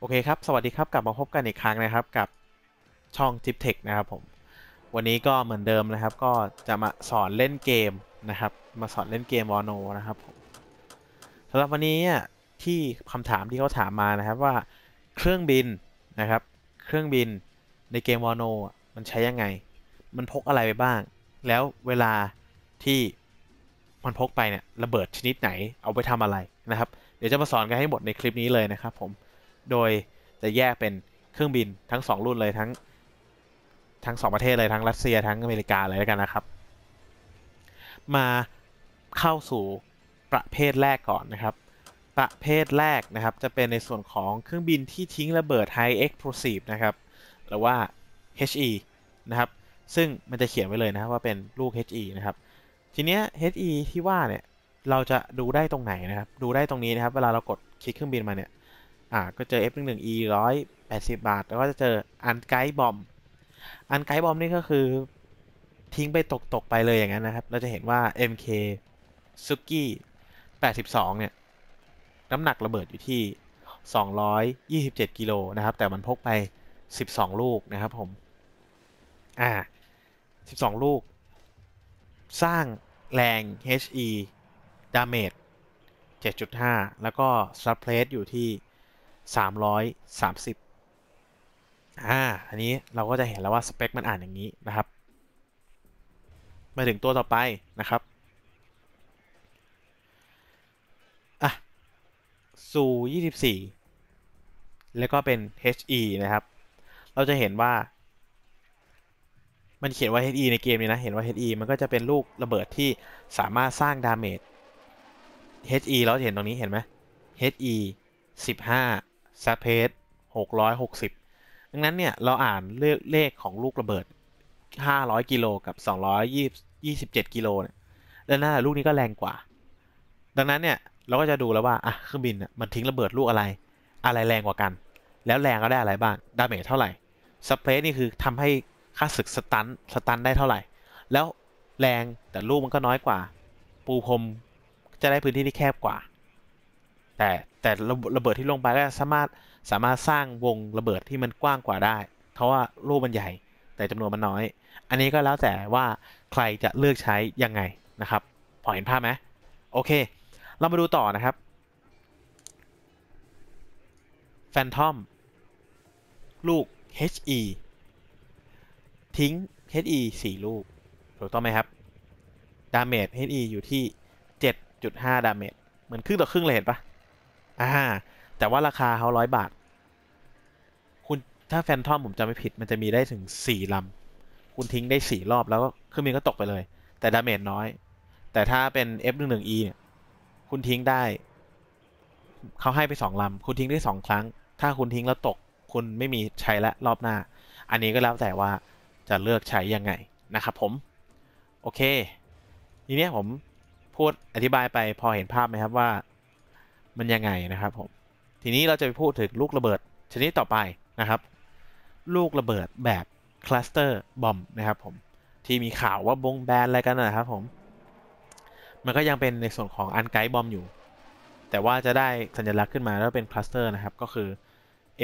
โอเคครับสวัสดีครับกลับมาพบกันอีกครั้งนะครับกับช่องทิ p เทคนะครับผมวันนี้ก็เหมือนเดิมนะครับก็จะมาสอนเล่นเกมนะครับ มาสอนเล่นเกมวอโนนะครับผมสำหรับวันนี้ที่คำถามที่เขาถามมานะครับว่าเครื่องบินนะครับ เครื่องบินในเกมวอโนมันใช้ยังไง มันพกอะไรไปบ้าง แล้วเวลาที่มันพกไปเนี่ยระเบิดชนิดไหนเอาไปทำอะไรนะครับ เดี๋ยวจะมาสอนกันให้หมดในคลิปนี้เลยนะครับผมโดยจะแยกเป็นเครื่องบินทั้ง 2 รุ่นเลยทั้ง ทั้ง2ประเทศเลยทั้งรัสเซียทั้งอเมริกาเลยแล้วกันนะครับ มาเข้าสู่ประเภทแรกก่อนนะครับ ประเภทแรกนะครับจะเป็นในส่วนของเครื่องบินที่ทิ้งระเบิด High Explosive นะครับหรือว่า HE นะครับซึ่งมันจะเขียนไว้เลยนะครับว่าเป็นลูก HE นะครับทีเนี้ย HE ที่ว่าเนี่ยเราจะดูได้ตรงไหนนะครับดูได้ตรงนี้นะครับเวลาเรากดคลิกเครื่องบินมาเนี่ยอ่า ก็เจอ F11E 180 บาท แล้วก็จะเจออันไกด์บอม อันไกด์บอม นี่ก็คือทิ้งไปตกตกไปเลยอย่างนั้นนะครับ เราจะเห็นว่า MK s u k i 82 เนี่ยน้ำหนักระเบิดอยู่ที่ 227กิโลนะครับ แต่มันพกไป 12 ลูกนะครับผม อ่า 12 ลูก สร้างแรง HE ดาเมจ7.5 แล้วก็ซับเพลสอยู่ที่330 อ่า อันนี้เราก็จะเห็นแล้วว่า สเปค มันอ่านอย่างนี้นะครับ มาถึงตัวต่อไปนะครับ อ่ะซู24 แล้วก็เป็น HE นะครับ เราจะเห็นว่า มันเขียนว่า HE ในเกมนี้ นะ เห็นว่า HE มันก็จะเป็น ลูก ระเบิดที่สามารถสร้างดาเมจ HE เราเห็นตรงนี้เห็นไหม HE 15 s a p a c e 660 ดังนั้นเนี่ยเราอ่านเลขเลขของลูกระเบิด 500กิโลกับ 227กิโลเนี่ยดังนั้นลูกนี้ก็แรงกว่า ดังนั้นเนี่ยเราก็จะดูแล้วว่าอ่ะเครื่องบินมันทิ้งระเบิดลูกอะไร อะไรแรงกว่ากัน แล้วแรงก็ได้อะไรบ้างดาเมจเท่าไหร่สเปรนี่คือทำให้ค่าศึกสตันสตันได้เท่าไหร่ แล้วแรงแต่ลูกมันก็น้อยกว่าปูพรมจะได้พื้นที่ที่แคบกว่า แต่แต่ระเบิดที่ลงไปก็สามารถสามารถสร้างวงระเบิดที่มันกว้างกว่าได้ เพราะว่าลูกมันใหญ่แต่จำนวนมันน้อย อันนี้ก็แล้วแต่ว่าใครจะเลือกใช้ยังไงนะครับ พอเห็นภาพไหมโอเค เรามาดูต่อนะครับแฟนทอมลูก HE ทิ้ง HE 4ลูกถูกต้องไหมครับดาเมจ HE อยู่ที่ 7.5ดาเมจเหมือนครึ่งต่อครึ่งเลยเห็นปะอ่าแต่ว่าราคาเขาร้อยบาท คุณถ้าแฟนทอมผมจำไม่ผิด มันจะมีได้ถึงสี่ลำ คุณทิ้งได้สี่รอบแล้วก็เครื่องบินก็ตกไปเลย แต่ดาเมจน้อย แต่ถ้าเป็น F11E เนี่ยคุณทิ้งได้ เขาให้ไปสองลำ คุณทิ้งได้สองครั้ง ถ้าคุณทิ้งแล้วตก คุณไม่มีใช้ละรอบหน้า อันนี้ก็แล้วแต่ว่าจะเลือกใช้ยังไง นะครับผม โอเคทีนี้ผมพูดอธิบายไปพอเห็นภาพไหมครับว่ามันยังไงนะครับผม ทีนี้เราจะไปพูดถึงลูกระเบิดชนิดต่อไปนะครับ ลูกระเบิดแบบคลัสเตอร์บอมนะครับผมที่มีข่าวว่าบงแบนอะไรกันนะครับผม มันก็ยังเป็นในส่วนของอันไกด์บอมอยู่ แต่ว่าจะได้สัญลักษณ์ขึ้นมาแล้วเป็นคลัสเตอร์นะครับก็คือ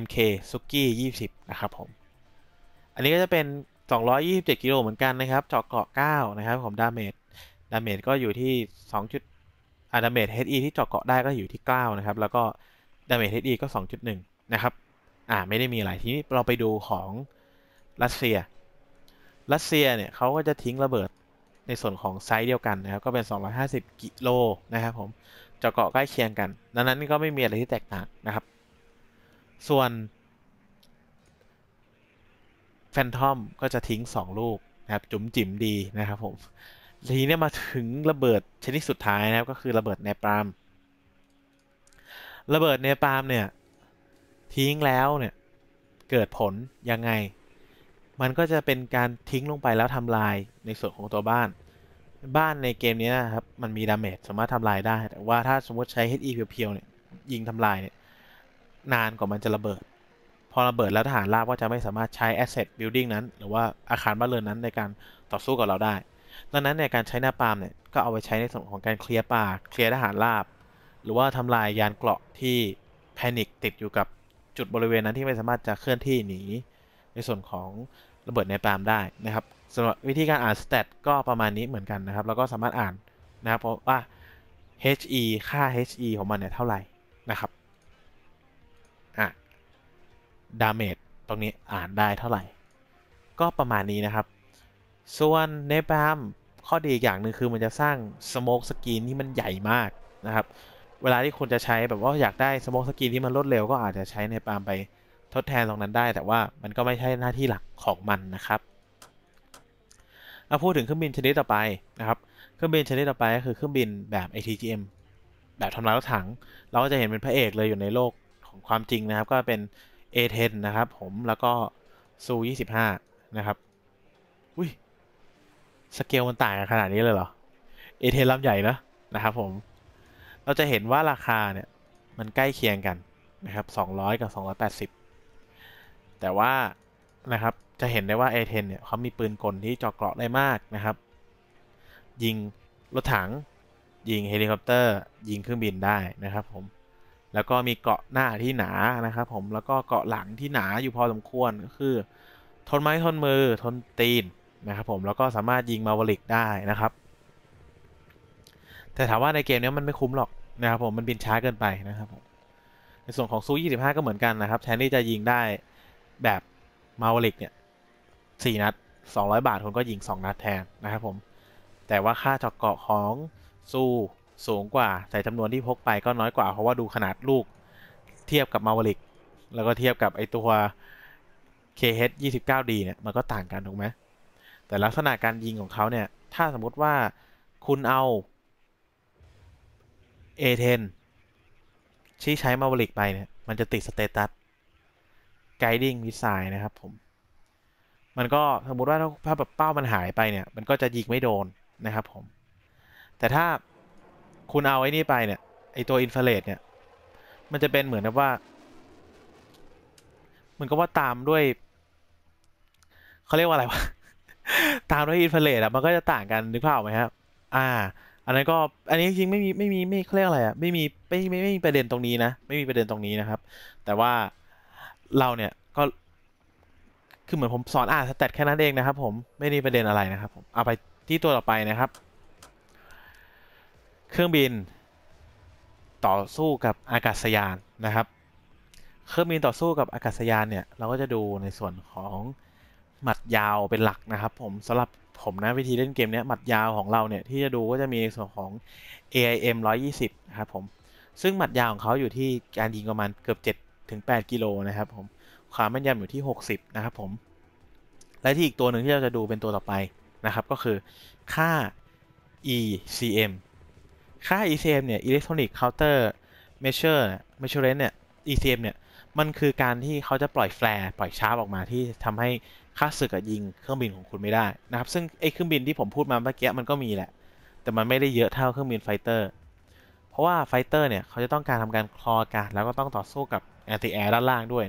MK s u k i 20 นะครับผม อันนี้ก็จะเป็น 227 กิโลเหมือนกันนะครับเจาะเกาะ 9 นะครับผมดาเมจดาเมจก็อยู่ที่2ดาเมจ HE ที่เจาะเกาะได้ก็อยู่ที่9นะครับแล้วก็ดาเมจ HE ก็2.1นะครับอ่าไม่ได้มีอะไรทีนี้เราไปดูของรัสเซียรัสเซียเนี่ยเขาก็จะทิ้งระเบิดในส่วนของไซส์เดียวกันนะครับก็เป็น 250กิโลนะครับผมเจาะเกาะใกล้เคียงกันดังนั้นก็ไม่มีอะไรที่แตกต่างนะครับ ส่วนแฟนทอมก็จะทิ้ง2ลูกนะครับ จุ๋มจิ๋มดีนะครับผมทีนี้มาถึงระเบิดชนิดสุดท้ายนะครับก็คือระเบิดเนปาล์มระเบิดเนปาล์มเนี่ยทิ้งแล้วเนี่ยเกิดผลยังไง มันก็จะเป็นการทิ้งลงไปแล้วทำลายในส่วนของตัวบ้าน บ้านในเกมนี้นะครับ มันมีดาเมจสามารถทำลายได้ แต่ว่าถ้าสมมติใช้ HE เพียวๆเนี่ยยิงทำลายเนี่ยนานกว่ามันจะระเบิด พอระเบิดแล้วทหารราบก็จะไม่สามารถใช้ Asset Building นั้น หรือว่าอาคารบ้านเรือนนั้นในการต่อสู้กับเราได้ดังนั้นเนี่ยการใช้หน้าปามเนี่ยก็เอาไปใช้ในส่วนของการเคลียร์ป่าเคลียร์ทหารราบหรือว่าทำลายยานเกราะที่แพนิคติดอยู่กับจุดบริเวณนั้นที่ไม่สามารถจะเคลื่อนที่หนีในส่วนของระเบิดในปาม ได้นะครับสำหรับวิธีการอ่านสเตตก็ประมาณนี้เหมือนกันนะครับแล้วก็สามารถอ่านนะครับเพราะว่า he ค่า he ของมันเนี่ยเท่าไหร่นะครับอ่ะดาเมจตรงนี้อ่านได้เท่าไหร่ ก็ประมาณนี้นะครับส่วนเนปามข้อดีอีกอย่างหนึ่งคือมันจะสร้างสโมกสกรีนที่มันใหญ่มากนะครับ เวลาที่คุณจะใช้แบบว่าอยากได้สโมกสกรีนที่มันลดเร็วก็อาจจะใช้เนปามไปทดแทนตรงนั้นได้ แต่ว่ามันก็ไม่ใช่หน้าที่หลักของมันนะครับเอาพูดถึงเครื่องบินชนิดต่อไปนะครับเครื่องบินชนิดต่อไปก็คือเครื่องบินแบบ ATGM แบบทำลายรถถัง เราก็จะเห็นเป็นพระเอกเลยอยู่ในโลกของความจริงนะครับ ก็เป็น A10 นะครับผมแล้วก็ซู25 นะครับอุ้ยสเกลมันต่างกันขนาดนี้เลยเหรอเอเทลัมใหญ่นะนะครับผม เราจะเห็นว่าราคาเนี่ยมันใกล้เคียงกันนะครับ200กับ280 แต่ว่านะครับจะเห็นได้ว่า A10 เนี่ยเขามีปืนกลที่เจาะเกราะได้มากนะครับ ยิงรถถัง ยิงเฮลิคอปเตอร์ ยิงเครื่องบินได้นะครับผม แล้วก็มีเกราะหน้าที่หนานะครับผมแล้วก็เกราะหลังที่หนาอยู่พอสมควรก็คือ ทนไม้ทนมือทนตีนนะครับผมแล้วก็สามารถยิงมาวลิกได้นะครับ แต่ถามว่าในเกมนี้มันไม่คุ้มหรอกนะครับผมมันบินช้าเกินไปนะครับผมในส่วนของซู25 ก็เหมือนกันนะครับแทนที่จะยิงได้แบบมาวลิกเนี่ยสี่นัด 200 บาทคนก็ยิง 2 นัดแทนนะครับผม แต่ว่าค่าจอกเกาะของซู สูงกว่าแต่จำนวนที่พกไปก็น้อยกว่า เพราะว่าดูขนาดลูก เทียบกับมาวลิกแล้วก็เทียบกับไอตัว KH 29D เนี่ยมันก็ต่างกันถูกไหมแต่ลักษณะการยิงของเขาเนี่ย ถ้าสมมติว่าคุณเอา A10 ที่ใช้มาบริกไปเนี่ย มันจะติดสเตตัส guiding missile นะครับผม มันก็สมมติว่าถ้าแบบเป้ามันหายไปเนี่ย มันก็จะยิงไม่โดนนะครับผม แต่ถ้าคุณเอาไอ้นี่ไปเนี่ย ไอตัวอินฟลเลตเนี่ย มันจะเป็นเหมือนกับว่า มันก็ว่าตามด้วยเขาเรียกว่าอะไรวะตามด้วยอินฟลเรทอ่ะมันก็จะต่างกันนึกภาพไหมครับอ่า อันนั้นก็อันนี้จริงไม่มีไม่มีไม่เรียกอะไรอ่ะไม่มีไม่ไม่ไม่มีประเด็นตรงนี้นะ ไม่มีประเด็นตรงนี้นะครับ แต่ว่าเราเนี่ยก็คือเหมือนผมสอนอ่านสแตทแค่นั้นเองนะครับ ผมไม่มีประเด็นอะไรนะครับ ผมเอาไปที่ตัวต่อไปนะครับ เครื่องบิน ต่อสู้กับอากาศยานนะครับ เครื่องบินต่อสู้กับอากาศยานเนี่ย เราก็จะดูในส่วนของหมัดยาวเป็นหลักนะครับผมสำหรับผมนะวิธีเล่นเกมนี้หมัดยาวของเราเนี่ยที่จะดูก็จะมีในส่วนของ AIM 120นะครับผมซึ่งหมัดยาวของเขาอยู่ที่การยิงประมาณเกือบ7ถึง 8กิโลนะครับผม ความแม่นยำอยู่ที่ 60 นะครับผม และที่อีกตัวหนึ่งที่เราจะดูเป็นตัวต่อไปนะครับก็คือค่า ECM ค่า ECM เนี่ย Electronic Counter Measure Measurement เนี่ย ECM เนี่ยมันคือการที่เขาจะปล่อยแฟลร์ปล่อยชาร์ปออกมาที่ทำให้ค่าศึกยิงเครื่องบินของคุณไม่ได้นะครับ ซึ่งไอ้เครื่องบินที่ผมพูดมาเมื่อกี้มันก็มีแหละ แต่มันไม่ได้เยอะเท่าเครื่องบินไฟเตอร์ เพราะว่าไฟเตอร์เนี่ย เขาจะต้องการทำการคลออากาศแล้วก็ต้องต่อสู้กับแอนติแอร์ด้านล่างด้วย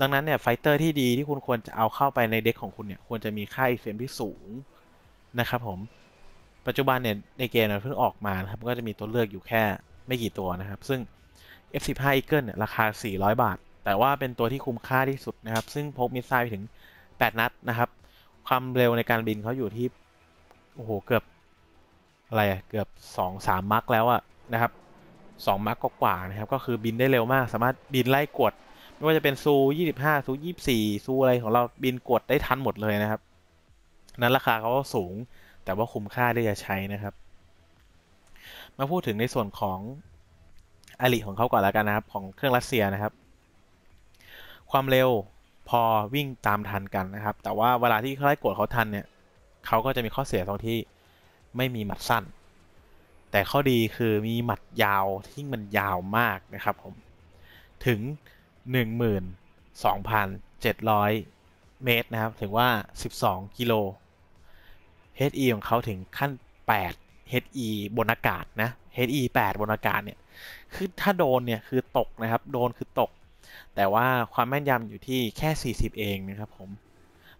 ดังนั้นเนี่ยไฟเตอร์ที่ดีที่คุณควรจะเอาเข้าไปในเด็กของคุณเนี่ย ควรจะมีค่าอเฟมที่สูงนะครับผม ปัจจุบันเนี่ยในเกมเนี่ยเพิ่งออกมานะครับก็จะมีตัวเลือกอยู่แค่ไม่กี่ตัวนะครับ ซึ่ง F15 Eagle เนี่ยราคา 400 บาท แต่ว่าเป็นตัวที่คุ้มค่าที่สุดนะครับซึ่งพกมิสไซล์ไปถึง8นัดนะครับ ความเร็วในการบินเขาอยู่ที่ โอ้โห เกือบอะไรอะเกือบ 2 3มมักแล้วอะนะครับ 2 มักกว่านะครับ ก็คือบินได้เร็วมาก สามารถบินไล่กด ไม่ว่าจะเป็นซู 25ซู24 ซูอะไรของเราบินกดได้ทันหมดเลยนะครับ นั้นราคาเขาก็สูง แต่ว่าคุ้มค่าที่จะใช้นะครับ มาพูดถึงในส่วนของอลิของเขาก่อนแล้วกันนะครับ ของเครื่องรัสเซียนะครับ ความเร็วพอ วิ่งตามทันกัน นะ ครับ แต่ว่า เวลาที่ไล่กดเขาทันเนี่ยเขาก็จะมีข้อเสียตรง ที่ไม่มีหมัดสั้น แต่ข้อดีคือมีหมัดยาวที่มันยาวมาก นะ ครับ ผม ถึง 12,700 เมตรนะ ครับ ถึงว่า12 กิโล HE ของเขาถึงขั้น 8 HE บน อากาศนะ HE 8บนอากาศเนี่ย คือถ้าโดนเนี่ยคือตกนะครับ โดนคือตกแต่ว่าความแม่นยำอยู่ที่แค่ 40เองนะครับผม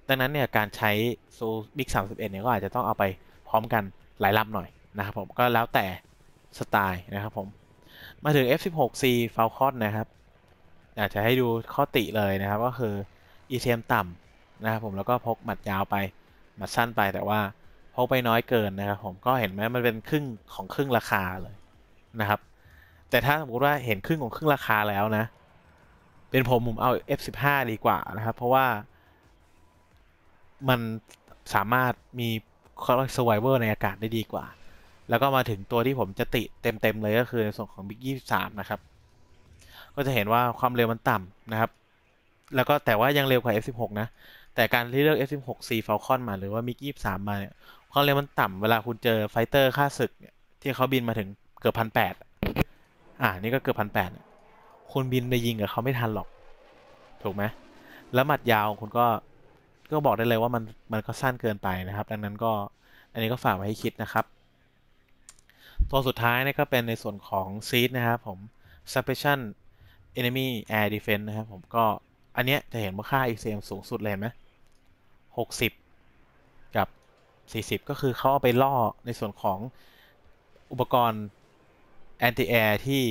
ดังนั้นเนี่ยการใช้ซูบิ๊กสามสิบเอ็ดเนี่ยก็อาจจะต้องเอาไปพร้อมกันหลายลำหน่อยนะครับผมก็แล้วแต่สไตล์นะครับผม มาถึง F16C Falcon นะครับอยากจะให้ดูข้อติเลยนะครับ ก็คือ ECM ต่ำนะครับผมแล้วก็พกหมัดยาวไปหมัดสั้นไป แต่ว่าพกไปน้อยเกินนะครับผมก็เห็นไหมมันเป็นครึ่งของครึ่งราคาเลยนะครับ แต่ถ้าสมมติว่าเห็นครึ่งของครึ่งราคาแล้วนะเป็นผมผมเอา F15 ดีกว่า นะครับ เพราะว่ามันสามารถมีคอร์สไวเวอร์ในอากาศได้ดีกว่า แล้วก็มาถึงตัวที่ผมจะติเต็มๆเลยก็คือในส่วนของ Big 23 นะครับ ก็จะเห็นว่าความเร็วมันต่ำนะครับ แล้วก็แต่ว่ายังเร็ว กว่า F16 นะ แต่การที่เลือก F16 C Falcon มาหรือว่า b i g 23 มาเนี่ยความเร็วมันต่ำเวลาคุณเจอไฟเตอร์ค่าศึกที่เขาบินมาถึงเกือบพันแปดอ่านี่ก็เกือบพันแปดคุณบิน ไป ยิงกับเขาไม่ทัน หรอก ถูกไหมแล้วหมัดยาว คุณก็ ก็บอกได้เลยว่า มัน มันก็สั้นเกินไปนะครับ ดังนั้นก็ อันนี้ก็ฝากไว้ให้คิดนะครับ ตัวสุดท้ายนี่ก็เป็นในส่วนของ ซีดนะ ครับ ผม suppression enemy air defense นะ ครับ ผมก็ อันเนี้ยจะเห็นว่าค่า ECM สูงสุดเลยไหมหกสิบกับ 40 ก็คือเขาเอาไปล่อในส่วนของ อุปกรณ์ anti air ที่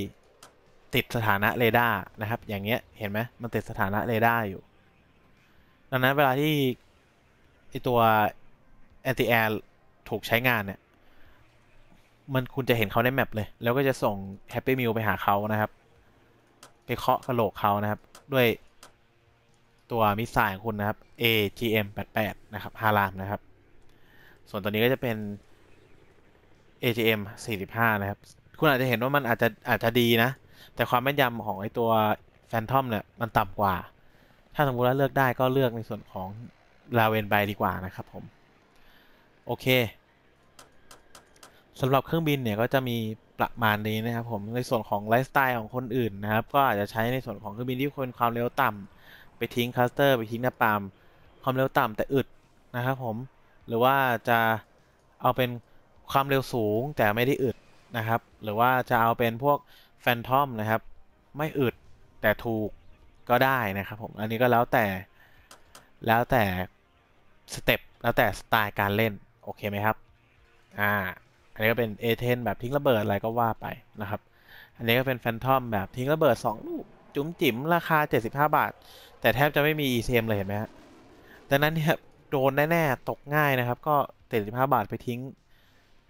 ติดสถานะเรดาร์นะครับ อย่างเงี้ย เห็นไหม มันติดสถานะเรดาร์อยู่ ดังนั้นเวลาที่ไอตัวแอนติแอร์ถูกใช้งานเนี่ย มันคุณ จะเห็นเขาในแมปเลย แล้วก็จะส่งแฮปปี้มิวไปหาเขานะครับ ไปเคาะกระโหลกเขานะครับ ด้วย ตัวมิสไซล์ของคุณนะครับ AGM88 นะครับฮารามนะครับ ส่วนตัวนี้ก็จะเป็น AGM45 นะครับ คุณอาจจะเห็นว่ามันอาจจะอาจจะดีนะแต่ความแม่นยำของไอตัวแฟนทอมเนี่ยมันต่ำกว่า ถ้าสมมติว่าเลือกได้ก็เลือกในส่วนของลาเวนไบดีกว่านะครับผม โอเคสำหรับเครื่องบินเนี่ยก็จะมีประมาณนี้นะครับผม ในส่วนของไลฟ์สไตล์ของคนอื่นนะครับ ก็อาจจะใช้ในส่วนของเครื่องบินที่คนความเร็วต่ำ ไปทิ้งคัสเตอร์ไปทิ้งหน้าปามความเร็วต่ำ แต่อึดนะครับผม หรือว่าจะเอาเป็นความเร็วสูง แต่ไม่ได้อึดนะครับ หรือว่าจะเอาเป็นพวกแฟนทอมนะครับ ไม่อึดแต่ถูกก็ ได้นะครับ ผม อันนี้ก็แล้วแต่ แล้วแต่สเต็ปแล้วแต่สไตล์การเล่นโอเคไหมครับอ่าอันนี้ก็เป็นเอเทนแบบทิ้งระเบิดอะไรก็ว่าไปนะครับ อันนี้ก็เป็นแฟนทอมแบบทิ้งระเบิด2ลูกจุ๋มจิ๋มราคา75บาท แต่แทบจะไม่มี ECM เลยเห็นไหมฮะดังนั้นเนี่ยโดนแน่ๆตกง่ายนะครับ ก็75บาทไปทิ้ง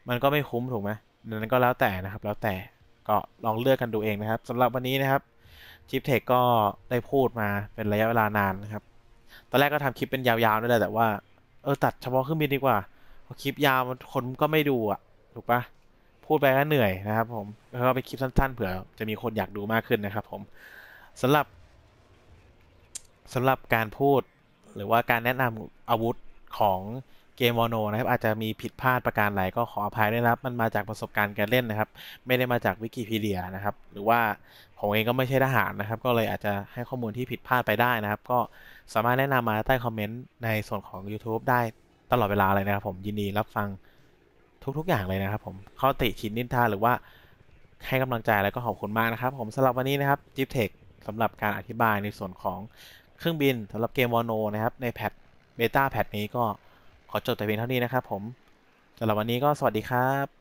มันก็ไม่คุ้มถูกไหมดังนั้นก็แล้วแต่นะครับ แล้วแต่ก็ลองเลือกกันดูเองนะครับสำหรับวันนี้นะครับชิปเทคก็ได้พูดมาเป็นระยะเวลานานนะครับ ตอนแรกก็ทำคลิปเป็นยาวๆนั่นแหละแต่ว่าเออตัดเฉพาะเครื่องบินดีกว่าพอคลิปยาวคนก็ไม่ดูอ่ะถูกปะพูดไปก็เหนื่อยนะครับ ผมแล้วก็ไปคลิปสั้นๆ เผื่อจะมีคนอยากดูมากขึ้นนะครับผมสำหรับ สำหรับการพูดหรือว่าการแนะนำอาวุธของเกมวอโนนะ ครับ อาจจะมีผิดพลาดประการใดก็ขออภัยด้วยนะครับมันมาจากประสบการณ์การเล่นนะครับ ไม่ได้มาจากวิกิพีเดียนะครับ หรือว่าผมเองก็ไม่ใช่ทหารนะครับก็เลยอาจจะให้ข้อมูลที่ผิดพลาดไปได้นะครับ ก็สามารถแนะนำมาใต้คอมเมนต์ในส่วนของ YouTube ได้ตลอดเวลาเลยนะครับผมยินดีรับฟังทุก ๆ อย่างเลยนะครับผมข้อติชินนินทาหรือว่า ให้กำลังใจแล้วก็ขอบคุณมากนะครับ ผมสำหรับวันนี้นะครับจิ๊บเทคสำหรับการอธิบายในส่วนของเครื่องบินสำหรับเกมวอโนนะครับในแพทเบต้าแพทนี้ก็ขอจบแต่เพียงเท่านี้นะครับผม สำหรับวันนี้ก็สวัสดีครับ